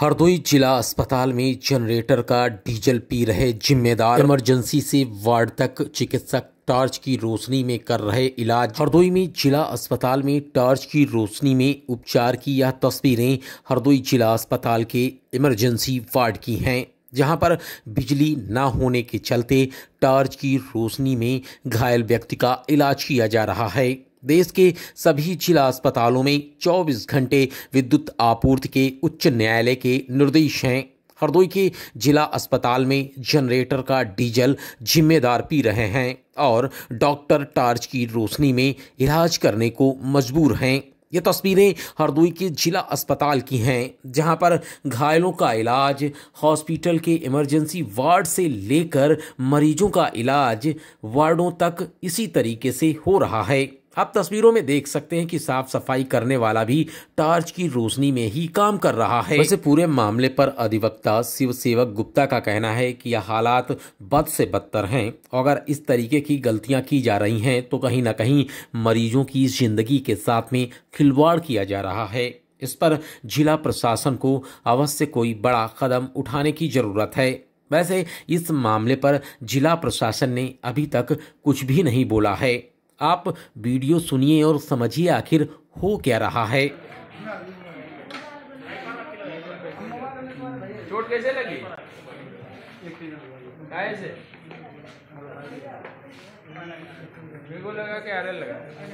हरदोई जिला अस्पताल में जनरेटर का डीजल पी रहे जिम्मेदार इमरजेंसी से वार्ड तक चिकित्सक टॉर्च की रोशनी में कर रहे इलाज हरदोई में जिला अस्पताल में टार्च की रोशनी में उपचार की यह तस्वीरें हरदोई जिला अस्पताल के इमरजेंसी वार्ड की हैं जहां पर बिजली ना होने के चलते टार्च की रोशनी में घायल व्यक्ति का इलाज किया जा रहा है देश के सभी जिला अस्पतालों में 24 घंटे विद्युत आपूर्ति के उच्च न्यायालय के निर्देश हैं हरदोई के जिला अस्पताल में जनरेटर का डीजल जिम्मेदार पी रहे हैं और डॉक्टर टार्च की रोशनी में इलाज करने को मजबूर हैं ये तस्वीरें हरदोई के जिला अस्पताल की हैं जहां पर घायलों का इलाज हॉस्पिटल के इमरजेंसी वार्ड से लेकर मरीजों का इलाज वार्डों तक इसी तरीके से हो रहा है आप तस्वीरों में देख सकते हैं कि साफ सफाई करने वाला भी टार्च की रोशनी में ही काम कर रहा है वैसे पूरे मामले पर अधिवक्ता शिव सेवक गुप्ता का कहना है कि यह हालात बद से बदतर हैं अगर इस तरीके की गलतियां की जा रही हैं तो कहीं ना कहीं मरीजों की जिंदगी के साथ में खिलवाड़ किया जा रहा है इस पर जिला प्रशासन को अवश्य कोई बड़ा कदम उठाने की जरूरत है वैसे इस मामले पर जिला प्रशासन ने अभी तक कुछ भी नहीं बोला है आप वीडियो सुनिए और समझिए आखिर हो क्या रहा है चोट कैसे लगी लगा लगा